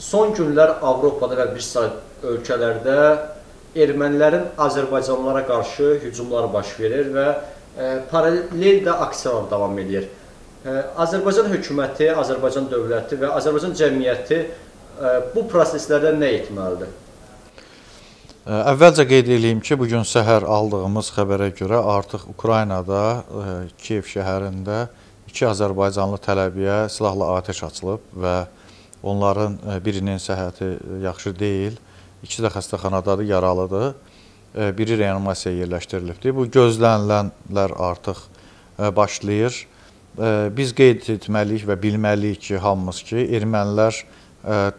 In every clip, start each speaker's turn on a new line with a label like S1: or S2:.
S1: Son günlər Avropada və bir say ölkələrdə ermənilərin Azərbaycanlara qarşı hücumlar baş verir və e, paralel də aksiyalar davam edir. E, Azərbaycan hökuməti, Azərbaycan dövləti və Azərbaycan cəmiyyəti e, bu proseslərdə nə etməlidir? Əvvəlcə qeyd edeyim ki, bu gün səhər aldığımız xəbərə görə artıq Ukraynada Kiyev şəhərində iki Azərbaycanlı tələbiyə silahla atəş açılıb və Onların e, birinin səhhəti e, yaxşı deyil, ikisi də xəstəxanadadır, yaralıdır. E, biri reanimasiyaya yerləşdirilibdir. Bu gözlənilənlər artıq başlayır. Biz qeyd etməliyik və bilməliyik ki, hamımız ki, ermənilər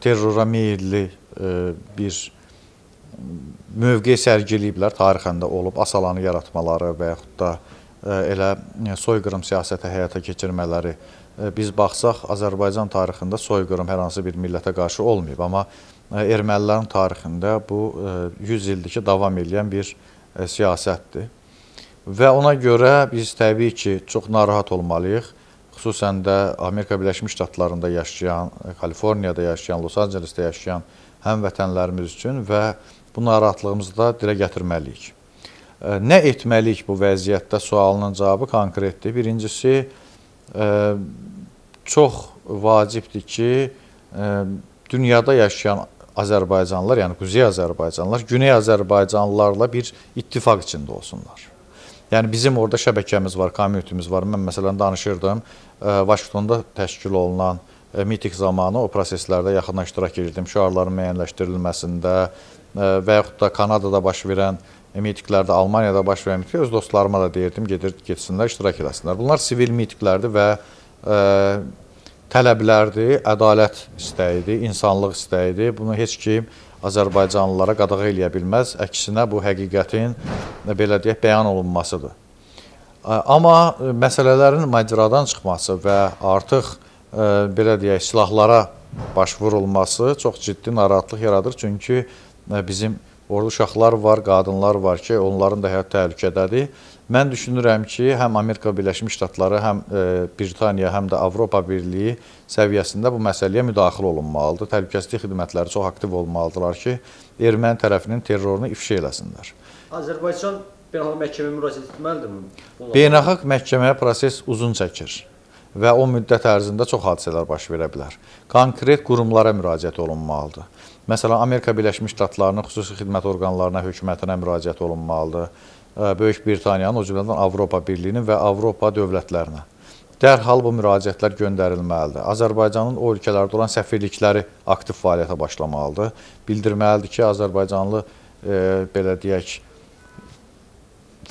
S1: terrora meyilli bir mövqe sərgiləyiblər tarixində olub asalanı yaratmaları və yaxud da elə soyqırım siyasəti həyata keçirmələri biz baxsaq Azərbaycan tarixində soyqırım hər hansı bir millətə qarşı olmayıb, amma e, ermənilərin tarixində bu 100 e, ildir ki, davam edən bir e, siyasətdir. Və ona görə biz təbii ki, çox narahat olmalıyıq. Xüsusən də Amerika Birləşmiş Ştatlarında yaşayan, Kaliforniyada yaşayan, Los Ancelesdə yaşayan həmvətənlərimiz üçün və bu narahatlığımızı da dilə gətirməliyik. Nə etməliyik bu vəziyyətdə sualının cavabı konkretdir. Birincisi, çox vacibdir ki, dünyada yaşayan Azərbaycanlılar, yəni Quzey Azərbaycanlılar, Güney Azərbaycanlılarla bir ittifaq içində olsunlar. Yəni bizim orada şəbəkəmiz var, komütümüz var. Mən məsələn danışırdım, Vaşingtonda təşkil olunan mitik zamanı o proseslərdə yaxından iştirak edirdim. Şüarların müəyyənləşdirilməsində və yaxud da Kanadada baş verən mitinqlərdə Almaniyada baş verən mitinqə öz dostlarıma da deyirdim, gedir, getsinlər, iştirak eləsinlər. Bunlar sivil mitinqlərdir və ə, e, tələblərdir, ədalət istəyidir, insanlıq istəyidir. Bunu heç kim Azərbaycanlılara qadağa eləyə bilməz. Əksinə bu həqiqətin belə deyək bəyan olunmasıdır. E, amma e, məsələlərin macradan çıxması və artıq belə deyək silahlara baş vurulması çox ciddi narahatlıq yaradır. Çünki bizim Orada uşaqlar var, qadınlar var ki, onların da həyat təhlükədədir. Mən düşünürəm ki, həm Amerika Birləşmiş Ştatları, həm e, Britaniya, həm də Avropa Birliyi səviyyəsində bu məsələyə müdaxilə olunmalıdır. Təhlükəsizlik xidmətləri çox aktiv olmalıdırlar ki, erməni tərəfinin terrorunu ifşa eləsinlər. Azərbaycan beynəlxalq məhkəməyə müraciət etməlidirmi? Beynəlxalq məhkəməyə proses uzun çəkir və o müddət ərzində çox hadisələr baş verə bilər. Konkret qurumlara müraciət olunmalıdır. Məsələn, Amerika Birləşmiş Ştatlarının xüsusi xidmət orqanlarına, hökumətinə müraciət olunmalıdır. Böyük Britaniyanın, o cümlədən Avropa Birliyinin və Avropa dövlətlərinə. Dərhal bu müraciətlər göndərilməlidir. Azərbaycanın o ölkələrdə olan səfirlikləri aktiv fəaliyyətə başlamalıdır. Bildirməlidir ki, Azərbaycanlı e, belə deyək,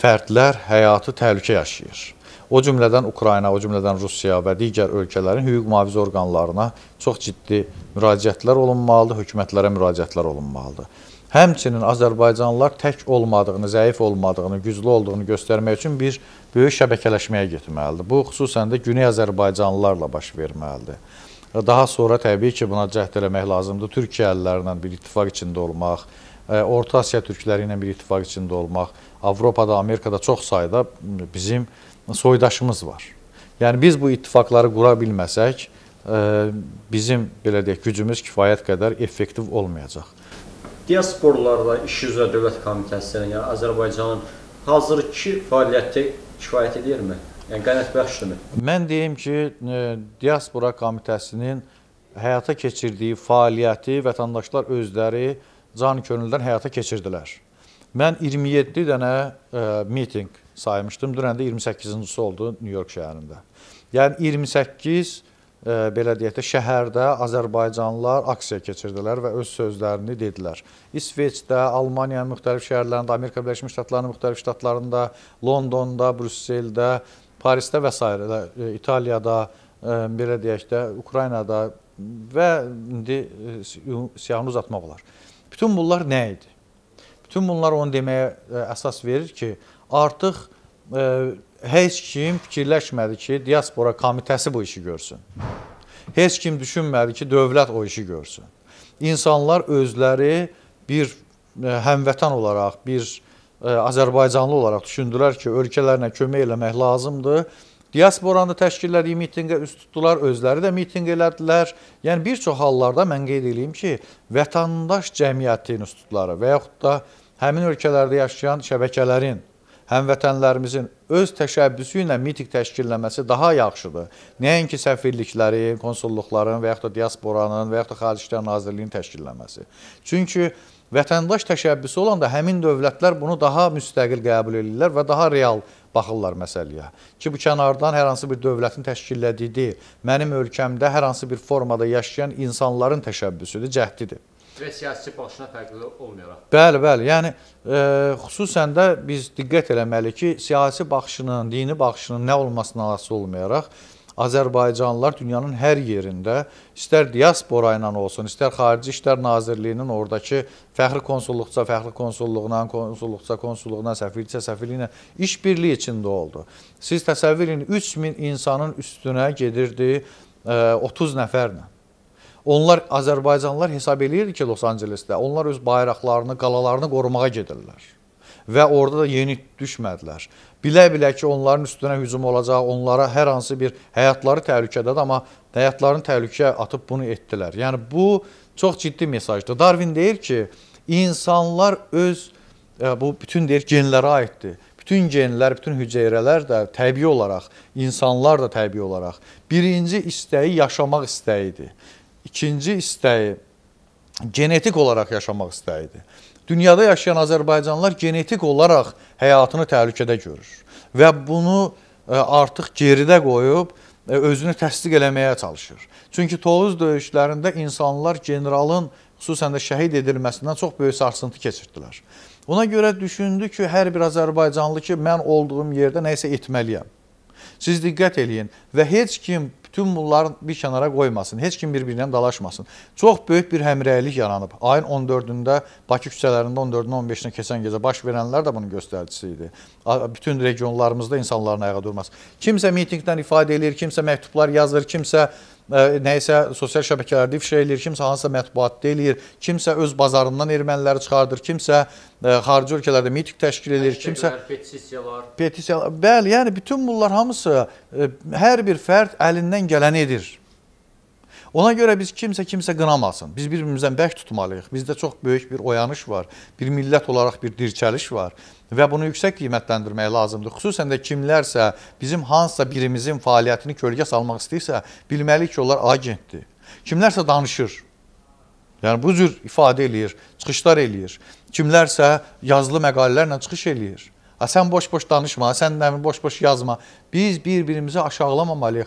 S1: fərdlər həyatı təhlükə yaşayır. O cümlədən Ukrayna, o cümlədən Rusiya və digər ölkələrin hüquq mühafizə orqanlarına çox ciddi müraciətlər olunmalıdır, hökumətlərə müraciətlər olunmalıdır. Həmçinin Azərbaycanlılar tək olmadığını, zəif olmadığını, güclü olduğunu göstərmək üçün bir böyük şəbəkələşməyə getməlidir. Bu, xüsusən də Güney Azərbaycanlılarla baş verməlidir. Daha sonra təbii ki, buna cəhd eləmək lazımdır. Türkiyə əllərlə bir ittifaq içində olmaq, e, Orta Asiya türkləri ilə bir ittifaq içində olmaq, Avropada, Amerikada çox sayda bizim ölkələrimiz soydaşımız var. Yəni biz bu ittifaqları qura bilməsək, e, bizim belə deyək gücümüz kifayət qədər effektiv olmayacaq. Diasporlarda İş üzrə Dövlət Komitəsinin, yəni Azərbaycanın hazırki fəaliyyəti kifayət edirmi? Yəni qənaət bəxşdirmi? Mən deyim ki, e, Diaspora Komitəsinin həyata keçirdiyi fəaliyyəti vətəndaşlar özləri can könüldən həyata keçirdilər. Mən 27 dənə e, mitinq saymışdım. Dünən də 28-cisi oldu Nyu-York şəhərində. Yəni 28 e, belə deyək də şəhərdə azərbaycanlılar aksiya keçirdilər və öz sözlərini dedilər. İsveçdə, Almaniyanın müxtəlif şəhərlərində, Amerika Birləşmiş Ştatlarının müxtəlif ştatlarında, Londonda, Brüsseldə, Parisdə və s. E, İtaliyada, e, belə deyək də Ukraynada və indi e, siyahını uzatmaq olar. Bütün bunlar nə idi? Bütün bunlar onu deməyə e, əsas verir ki, artıq heç kim fikirləşmədi ki, diaspora komitəsi bu işi görsün. Heç kim düşünmədi ki, dövlət o işi görsün. İnsanlar özləri bir həmvətən olaraq, bir Azərbaycanlı olaraq düşündülər ki, ölkələrinə kömək eləmək lazımdır. Diasporanı təşkillədiyi mitinqə üst tutdular, özləri də mitinq elədilər. Yəni, bir çox hallarda mən qeyd edeyim ki, vətəndaş cəmiyyəti institutları və yaxud da həmin ölkələrdə yaşayan şəbəkələrin həmvətənlərimizin öz təşəbbüsü ilə mitinq təşkilləməsi daha yaxşıdır. Nəinki səfirlikləri, konsulluqların və yaxud da diasporanın və yaxud da Xarici İşlər Nazirliyinin təşkilləməsi. Çünki vətəndaş təşəbbüsü olanda həmin dövlətlər bunu daha müstəqil qəbul edirlər və daha real baxırlar məsələyə. Ki bu kənardan hər hansı bir dövlətin təşkillədiyi deyil, mənim ölkəmdə hər hansı bir formada yaşayan insanların təşəbbüsüdür, cəhdidir və siyasi baxışına fərqli olmayaraq. Bəli, bəli. Yəni e, xüsusən də biz diqqət eləməliyik ki, siyasi baxışının, dini baxışının nə olmasına asılı olmayaraq Azərbaycanlılar dünyanın hər yerində istər diaspora ilə olsun, istər Xarici İşlər Nazirliyinin ordakı fəxri konsulluqca fəxri konsulluğuna, konsulluqca konsulluğuna, səfirlicə səfirliyinə iş birliyi içində oldu. Siz təsəvvür edin 3000 insanın üstünə gedirdi 30 e, nəfərlə. Onlar Azərbaycanlılar hesab eləyir ki, Los Ancelesdə onlar öz bayraqlarını, qalalarını qorumağa gedirlər. Və orada da yeni düşmədilər. Bilə-bilə ki, onların üstünə hücum olacaq, onlara hər hansı bir həyatları təhlükədədir, amma həyatlarını təhlükəyə atıb bunu etdilər. Yəni bu çox ciddi mesajdır. Darwin deyir ki, insanlar öz e, bu bütün deyir genlərə aiddir. Bütün genlər, bütün hüceyrələr də təbii olaraq, insanlar da təbii olaraq birinci istəyi yaşamaq istəyidir. İkinci istəyi genetik olaraq yaşamaq istəyidir. Dünyada yaşayan azərbaycanlılar genetik olaraq həyatını təhlükədə görür və bunu e, artıq geridə qoyub e, özünü təsdiq eləməyə çalışır. Çünki Tovuz döyüşlərində insanlar generalın xüsusən də şəhid edilməsindən çox böyük sarsıntı keçirdilər. Buna görə düşündü ki, hər bir azərbaycanlı ki, mən olduğum yerdə nə isə etməliyəm. Siz diqqət eləyin və heç kim bütün bunları bir kənara qoymasın. Heç kim bir-birinə dalaşmasın. Çox böyük bir həmrəylik yaranıb. Ayın 14-də Bakı küçələrində 14-dən 15-nə keçən gecə baş verənlər də bunun göstəricisi idi. Bütün regionlarımızda insanların ayağa durması. Kimsə mitinqdən ifadə eləyir, kimsə məktublar yazır, kimsə nə isə sosial şəbəkələrdə ifşa eləyir, kimsə hansısa mətbuatda eləyir, kimsə öz bazarından erməniləri çıxardır, kimsə xarici ölkələrdə miting təşkil edir, kimsə petisiyalar. Petisiyalar. Bəli, yəni bütün bunlar hamısı hər bir fərd əlindən gələni edir. Ona görə biz kimsə kimsə qınamasın. Biz bir-birimizdən bərk tutmalıyıq. Bizdə çox böyük bir oyanış var. Bir millət olaraq bir dirçəliş var və bunu yüksək qiymətləndirmək lazımdır. Xüsusən də kimlərsə bizim hansısa birimizin fəaliyyətini kölgə salmaq istəyirsə, bilməliyik ki, onlar agentdir. Kimlərsə danışır. Yəni bu cür ifadə eləyir, çıxışlar eləyir. Kimlərsə yazılı məqalələrlə çıxış eləyir. A sən boş-boş danışma, sən nəmin boş-boş yazma. Biz bir-birimizi aşağılamamalıyıq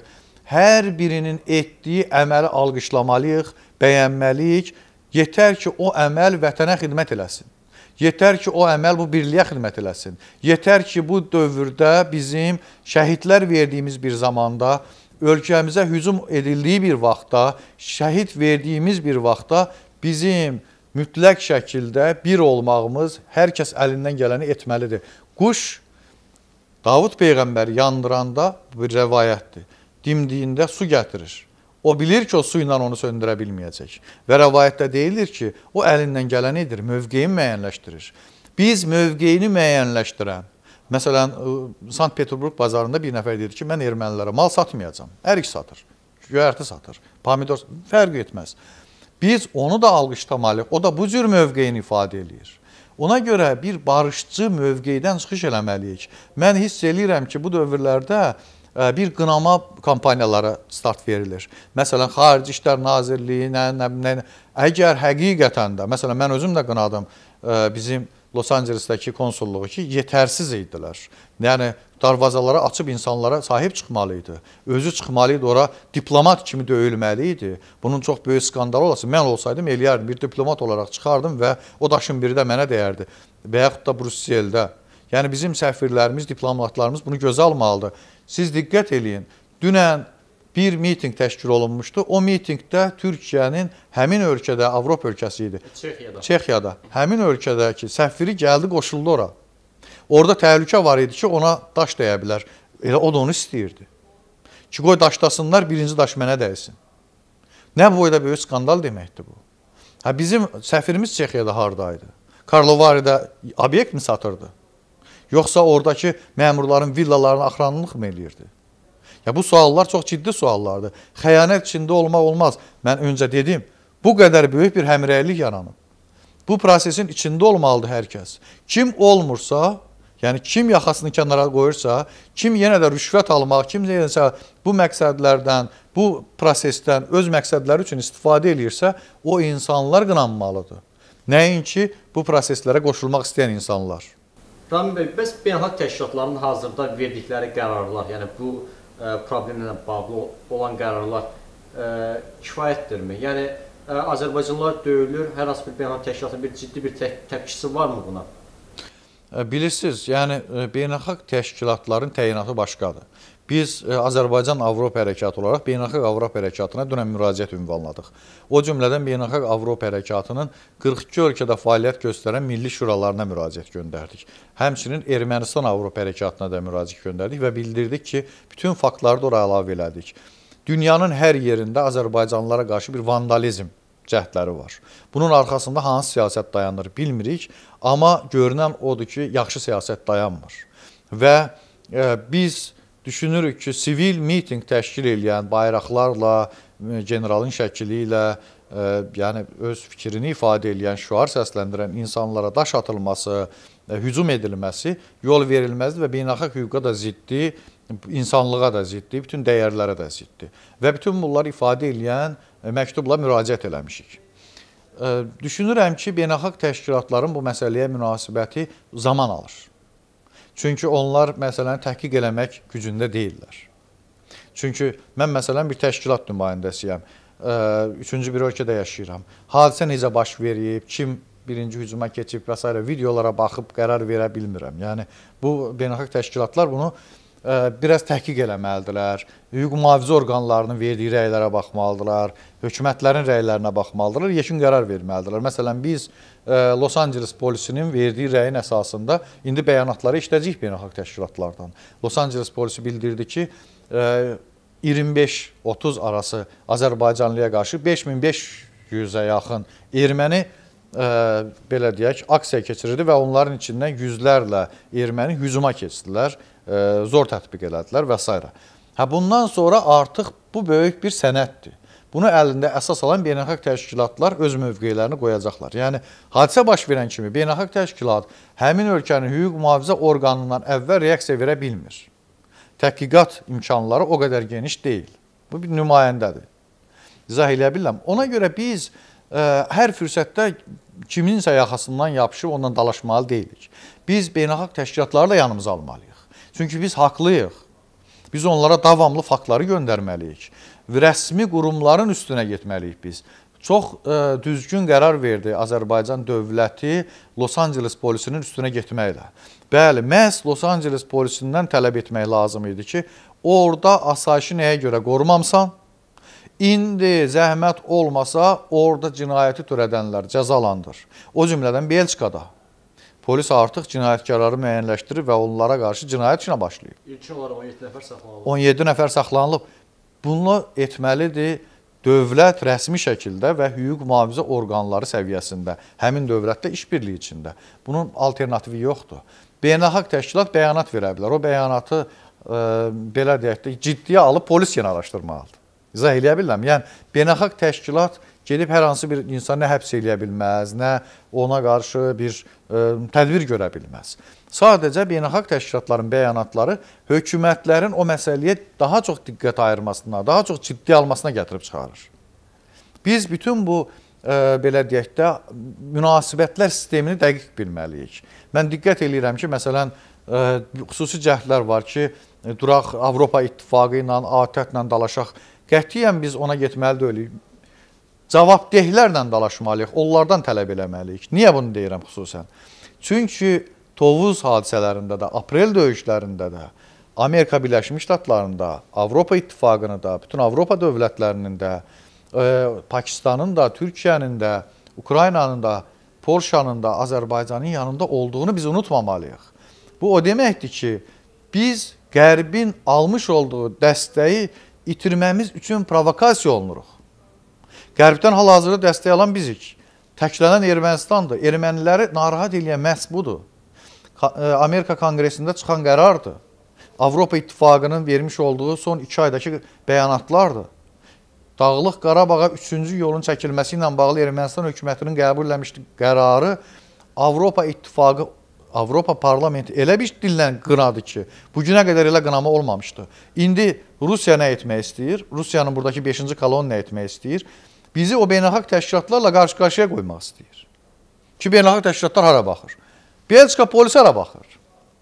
S1: hər birinin etdiyi əməli alqışlamalıyıq, bəyənməliyik. Yetər ki, o əməl vətənə xidmət eləsin. Yetər ki, o əməl bu birliyə xidmət eləsin. Yetər ki, bu dövrdə bizim şəhidlər verdiyimiz bir zamanda, ölkəmizə hücum edildiyi bir vaxtda, şəhid verdiyimiz bir vaxtda bizim mütləq şəkildə bir olmağımız hər kəs əlindən gələni etməlidir. Quş Davud peyğəmbər yandıranda bir rəvayətdir dimdiyində su gətirir. O bilir ki, o su ilə onu söndürə bilməyəcək. Və rəvayətdə deyilir ki, o əlindən gələn edir, mövqeyini müəyyənləşdirir. Biz mövqeyini müəyyənləşdirən, məsələn, Sankt Peterburg bazarında bir nəfər deyir ki, mən ermənilərə mal satmayacam. Ərik satır, göyərti satır, pomidor, fərq etməz. Biz onu da alqışlamalıyıq. O da bu cür mövqeyini ifadə eləyir. Ona görə bir barışçı mövqeydən çıxış eləməliyik. Mən hiss eləyirəm ki, bu dövrlərdə bir qınama kampaniyalara start verilir. Məsələn, Xarici İşlər Nazirliyinə, nə, nə, əgər həqiqətən də, məsələn, mən özüm də qınadım e, bizim Los Ancelesdəki konsulluğu ki, yetərsiz idilər. Yəni darvazaları açıb insanlara sahib çıxmalı idi. Özü çıxmalı idi ora diplomat kimi döyülməli idi. Bunun çox böyük skandalı olası. Mən olsaydım eləyərdim, bir diplomat olaraq çıxardım və o daşın biri də mənə dəyərdi. Və yaxud da Brüsseldə. Yəni bizim səfirlərimiz, diplomatlarımız bunu gözə almalıdır. Siz diqqət eləyin. Dünən bir mitinq təşkil olunmuşdu. O mitinqdə Türkiyənin həmin ölkədə, Avropa ölkəsi idi. Çexiyada. Çexiyada. Həmin ölkədəki səfiri gəldi, qoşuldu ora. Orada təhlükə var idi ki, ona daş dəyə bilər. Elə o da onu istəyirdi. Ki, qoy daşlasınlar, birinci daş mənə dəysin. Nə boyda böyük skandal deməkdir bu. Hə, bizim səfirimiz Çexiyada haradaydı? Karlovaridə obyekt mi satırdı? Yoxsa oradakı məmurların villalarını axranlılıqmı eləyirdi? Ya bu suallar çox ciddi suallardır. Xəyanət içində olmaq olmaz. Mən öncə dedim, bu qədər böyük bir həmrəylik yaranıb. Bu prosesin içində olmalıdır hər kəs. Kim olmursa, yəni kim yaxasını kənara qoyursa, kim yenə də rüşvət almaq, kim yenə bu məqsədlərdən, bu prosesdən öz məqsədləri üçün istifadə eləyirsə, o insanlar qınanmalıdır. Nəinki bu proseslərə qoşulmaq istəyən insanlar. Ramin bəy, bəs beynəlxalq təşkilatların hazırda verdikləri qərarlar, yəni bu ə, e, problemlə bağlı olan qərarlar ə, e, kifayətdirmi? Yəni ə, e, Azərbaycanlılar döyülür, hər hansı bir beynəlxalq təşkilatın bir ciddi bir tək təpkisi varmı buna? Bilirsiniz, yəni beynəlxalq təşkilatların təyinatı başqadır. Biz e, Azərbaycan Avropa Hərəkatı olaraq Beynəlxalq Avropa Hərəkatına dünən müraciət ünvanladıq. O cümlədən Beynəlxalq Avropa Hərəkatının 42 ölkədə fəaliyyət göstərən milli şuralarına müraciət göndərdik. Həmçinin Ermənistan Avropa Hərəkatına da müraciət göndərdik və bildirdik ki, bütün faktları da oraya əlavə elədik. Dünyanın hər yerində Azərbaycanlılara qarşı bir vandalizm cəhdləri var. Bunun arkasında hansı siyasət dayanır bilmirik, amma görünən odur ki, yaxşı siyasət dayanmır. Və e, biz düşünürük ki, sivil mitinq təşkil eləyən bayraqlarla, e, generalın şəkili ilə, yəni öz fikrini ifadə eləyən, şüar səsləndirən insanlara daş atılması, e, hücum edilməsi yol verilməzdir və beynəlxalq hüquqa da ziddi, insanlığa da ziddi, bütün dəyərlərə də ziddi. Və bütün bunları ifadə eləyən məktubla müraciət eləmişik. Düşünürəm ki, beynəlxalq təşkilatların bu məsələyə münasibəti zaman alır. Çünki onlar məsələni təhqiq eləmək gücündə deyillər. Çünki mən məsələn bir təşkilat nümayəndəsiyəm. Üçüncü bir ölkədə yaşayıram. Hadisə necə baş verib, kim birinci hücuma keçib və s. videolara baxıb qərar verə bilmirəm. Yəni bu beynəlxalq təşkilatlar bunu biraz təhqiq eləməlidirlər. Hüquq mühafizə orqanlarının verdiyi rəylərə baxmalıdırlar, hökumətlərin rəylərinə baxmalıdırlar, yekun qərar verməlidirlər. Məsələn, biz Los Angeles polisinin verdiyi rəyin əsasında indi bəyanatları işləyəcəyik beynəlxalq təşkilatlardan. Los Angeles polisi bildirdi ki, 25-30 arası Azərbaycanlıya qarşı 5500-ə yaxın erməni ə, belə deyək, aksiya keçirirdi və onların içindən yüzlərlə erməni hücuma keçdilər E, zor tətbiq elədilər və s. Hə bundan sonra artıq bu böyük bir sənəddir. Bunu əlində əsas alan beynəlxalq təşkilatlar öz mövqelərini qoyacaqlar. Yəni, hadisə baş verən kimi beynəlxalq təşkilat həmin ölkənin hüquq mühafizə orqanından əvvəl reaksiya verə bilmir. Təhqiqat imkanları o qədər geniş deyil. Bu bir nümayəndədir. İzah eləyə bilirəm. Ona görə biz ə, e, hər fürsətdə kiminsə yaxasından yapışıb ondan dalaşmalı deyilik. Biz beynəlxalq təşkilatları da yanımıza almalıyıq. Çünki biz haqlıyıq. Biz onlara davamlı faktları göndərməliyik. Rəsmi qurumların üstünə getməliyik biz. Çox ə, e, düzgün qərar verdi Azərbaycan dövləti Los Angeles polisinin üstünə getməklə. Bəli, məhz Los Angeles polisindən tələb etmək lazım idi ki, orada asayişi nəyə görə qorumamsan, indi zəhmət olmasa orada cinayəti törədənlər cəzalandır. O cümlədən Belçikada Polis artıq cinayətkarları müəyyənləşdirib və onlara qarşı cinayət işinə başlayıb. İlk olaraq 17 nəfər saxlanılıb. 17 nəfər saxlanılıb. Bunu etməlidir dövlət rəsmi şəkildə və hüquq mühafizə orqanları səviyyəsində, həmin dövlətdə işbirliyi içində. Bunun alternativi yoxdur. Beynəlxalq təşkilat bəyanat verə bilər. O bəyanatı ə, e, belə deyək də ciddiyə alıb polis yenə araşdırmalıdır. İzah eləyə bilirəm. Yəni beynəlxalq təşkilat gedib hər hansı bir insanı nə həbs eləyə bilməz, nə ona qarşı bir ə, e, tədbir görə bilməz. Sadəcə beynəlxalq təşkilatların bəyanatları hökumətlərin o məsələyə daha çox diqqət ayırmasına, daha çox ciddi almasına gətirib çıxarır. Biz bütün bu ə, e, belə deyək də münasibətlər sistemini dəqiq bilməliyik. Mən diqqət eləyirəm ki, məsələn, ə, e, xüsusi cəhdlər var ki, duraq Avropa İttifaqı ilə, ATƏT-lə dalaşaq. Qətiyyən biz ona getməli deyilik cavabdehlərlə dalaşmalıyıq, onlardan tələb eləməliyik. Niyə bunu deyirəm xüsusən? Çünki Tovuz hadisələrində də, aprel döyüşlərində də, Amerika Birləşmiş Ştatlarında, Avropa İttifaqını da, bütün Avropa dövlətlərinin də, e, Pakistanın da, Türkiyənin də, Ukraynanın da, Polşanın da, Azərbaycanın yanında olduğunu biz unutmamalıyıq. Bu o deməkdir ki, biz Qərbin almış olduğu dəstəyi itirməmiz üçün provokasiya olunuruq. Qərbdən hal-hazırda dəstək alan bizik. Təklənən Ermənistandır. Erməniləri narahat eləyən məhz budur. E, Amerika Konqresində çıxan qərardır. Avropa İttifaqının vermiş olduğu son 2 aydakı bəyanatlardır. Dağlıq Qarabağa 3-cü yolun çəkilməsi ilə bağlı Ermənistan hökumətinin qəbul etmişdi qərarı Avropa İttifaqı Avropa parlamenti elə bir dillən qınadı ki, bu günə qədər elə qınama olmamışdı. İndi Rusiya nə etmək istəyir? Rusiyanın buradakı 5-ci kolon nə etmək istəyir? bizi o beynəlxalq təşkilatlarla qarşı-qarşıya qoymaq istəyir. Ki, beynəlxalq təşkilatlar hara baxır? Belçika polisi hara baxır?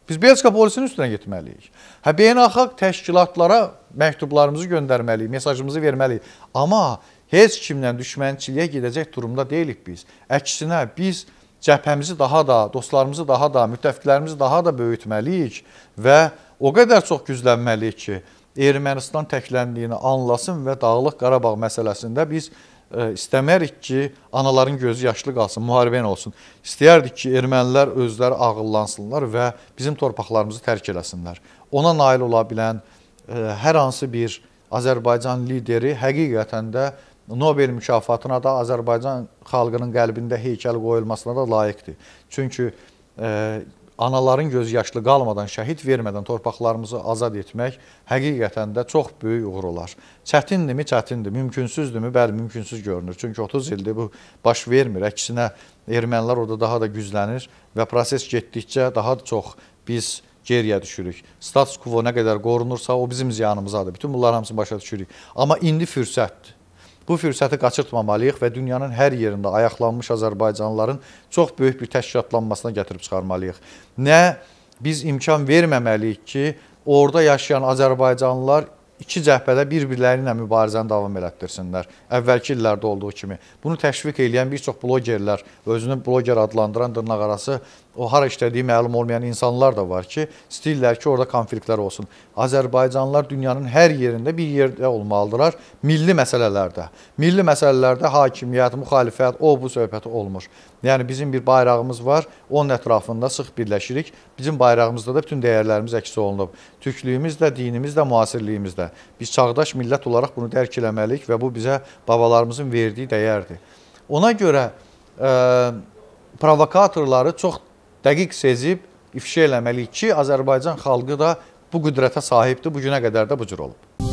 S1: Biz Belçika polisinin üstünə getməliyik. Hə, beynəlxalq təşkilatlara məktublarımızı göndərməliyik, mesajımızı verməliyik. Amma heç kimlə düşmənçiliyə gedəcək durumda deyilik biz. Əksinə, biz cəbhəmizi daha da, dostlarımızı daha da, müttəfiqlərimizi daha da böyütməliyik və o qədər çox güclənməliyik ki, Ermənistan təkləndiyini anlasın və Dağlıq Qarabağ məsələsində biz E, istəmərik ki, anaların gözü yaşlı qalsın, müharibə olsun. İstəyərdik ki, ermənilər özləri ağıllansınlar və bizim torpaqlarımızı tərk eləsinlər. Ona nail ola bilən e, hər hansı bir Azərbaycan lideri həqiqətən də Nobel mükafatına da Azərbaycan xalqının qəlbində heykəl qoyulmasına da layiqdir. Çünki e, anaların gözyaşlı qalmadan, şəhid vermədən torpaqlarımızı azad etmək həqiqətən də çox böyük uğur olar. Çətindimi, çətindir, mümkünsüzdürmü? Bəli, mümkünsüz görünür. Çünki 30 ildir bu baş vermir. Əksinə, ermənilər orada daha da güclənir və proses getdikcə daha çox biz geriyə düşürük. Status quo nə qədər qorunursa, o bizim ziyanımızadır. Bütün bunlar hamısını başa düşürük. Amma indi fürsətdir. Bu fürsəti qaçırtmamalıyıq və dünyanın hər yerində ayaqlanmış azərbaycanlıların çox böyük bir təşkilatlanmasına gətirib çıxarmalıyıq. Nə biz imkan verməməliyik ki, orada yaşayan azərbaycanlılar iki cəhbədə bir-birləri ilə mübarizəni davam elətdirsinlər. Əvvəlki illərdə olduğu kimi. Bunu təşviq edən bir çox blogerlər, özünü bloger adlandıran dırnaqarası o hara işlədiyi məlum olmayan insanlar da var ki, istəyirlər ki, orada konfliktlər olsun. Azərbaycanlılar dünyanın hər yerində bir yerdə olmalıdırlar milli məsələlərdə. Milli məsələlərdə hakimiyyət, müxalifət, o bu söhbəti olmur. Yəni bizim bir bayrağımız var, onun ətrafında sıx birləşirik. Bizim bayrağımızda da bütün dəyərlərimiz əks olunub. Türklüyümüz də, dinimiz də, müasirliyimiz də. Biz çağdaş millət olaraq bunu dərk eləməliyik və bu bizə babalarımızın verdiyi dəyərdir. Ona görə ə, provokatorları çox dəqiq sezib ifşa eləməliyik ki, Azərbaycan xalqı da bu qüdrətə sahibdir. Bu günə qədər də bu cür olub.